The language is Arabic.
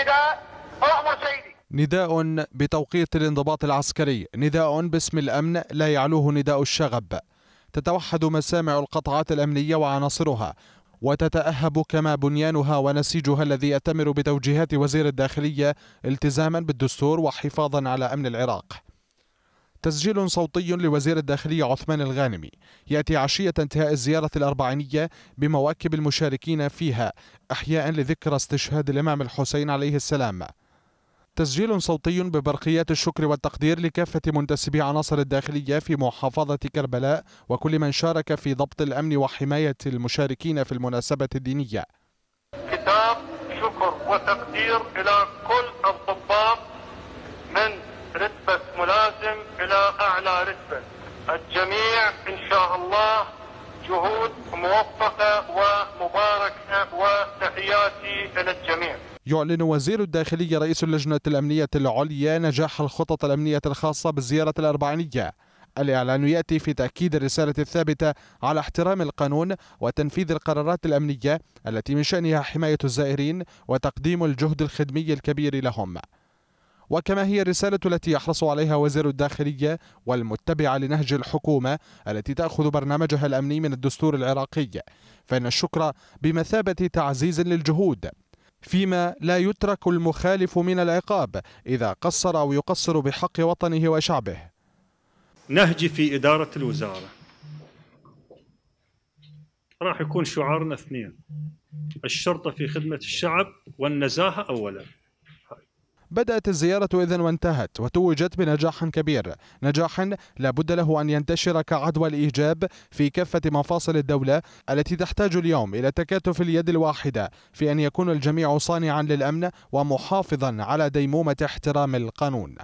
النداء أمر سيدي نداء بتوقيت الانضباط العسكري نداء باسم الأمن لا يعلوه نداء الشغب تتوحد مسامع القطعات الأمنية وعناصرها وتتأهب كما بنيانها ونسيجها الذي يأتمر بتوجيهات وزير الداخلية التزاما بالدستور وحفاظا على أمن العراق تسجيل صوتي لوزير الداخلية عثمان الغانمي يأتي عشية انتهاء الزيارة الأربعينية بمواكب المشاركين فيها أحياء لذكرى استشهاد الإمام الحسين عليه السلام تسجيل صوتي ببرقيات الشكر والتقدير لكافة منتسبي عناصر الداخلية في محافظة كربلاء وكل من شارك في ضبط الأمن وحماية المشاركين في المناسبة الدينية كتاب شكر وتقدير إلى كل الضباط من رتبة إلى أعلى رتبة الجميع إن شاء الله جهود موفقة ومباركة وتحياتي إلى الجميع يعلن وزير الداخلية رئيس اللجنة الأمنية العليا نجاح الخطط الأمنية الخاصة بالزيارة الأربعينية الإعلان يأتي في تأكيد الرسالة الثابتة على احترام القانون وتنفيذ القرارات الأمنية التي من شأنها حماية الزائرين وتقديم الجهد الخدمي الكبير لهم وكما هي الرسالة التي يحرص عليها وزير الداخلية والمتبعة لنهج الحكومة التي تأخذ برنامجها الأمني من الدستور العراقي فإن الشكر بمثابة تعزيز للجهود فيما لا يترك المخالف من العقاب إذا قصر أو يقصر بحق وطنه وشعبه نهجي في إدارة الوزارة راح يكون شعارنا اثنين الشرطة في خدمة الشعب والنزاهة أولاً بدأت الزيارة إذن وانتهت وتوجت بنجاح كبير نجاح لا بد له أن ينتشر كعدوى الإيجاب في كافة مفاصل الدولة التي تحتاج اليوم إلى تكاتف اليد الواحدة في أن يكون الجميع صانعا للأمن ومحافظا على ديمومة احترام القانون